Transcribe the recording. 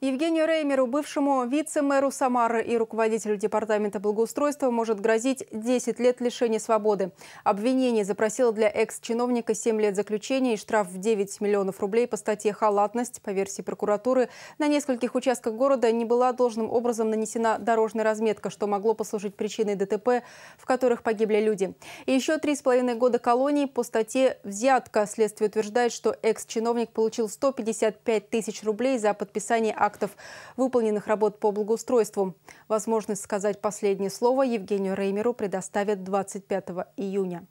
Евгению Реймеру, бывшему вице-мэру Самары и руководителю Департамента благоустройства, может грозить 10 лет лишения свободы. Обвинение запросило для экс-чиновника 7 лет заключения и штраф в 9 миллионов рублей по статье «Халатность». По версии прокуратуры, на нескольких участках города не была должным образом нанесена дорожная разметка, что могло послужить причиной ДТП, в которых погибли люди. И еще 3,5 года колонии по статье «Взятка». Следствие утверждает, что экс-чиновник получил 155 тысяч рублей за подписание актов выполненных работ по благоустройству. Возможность сказать последнее слово Евгению Реймеру предоставят 25 июня.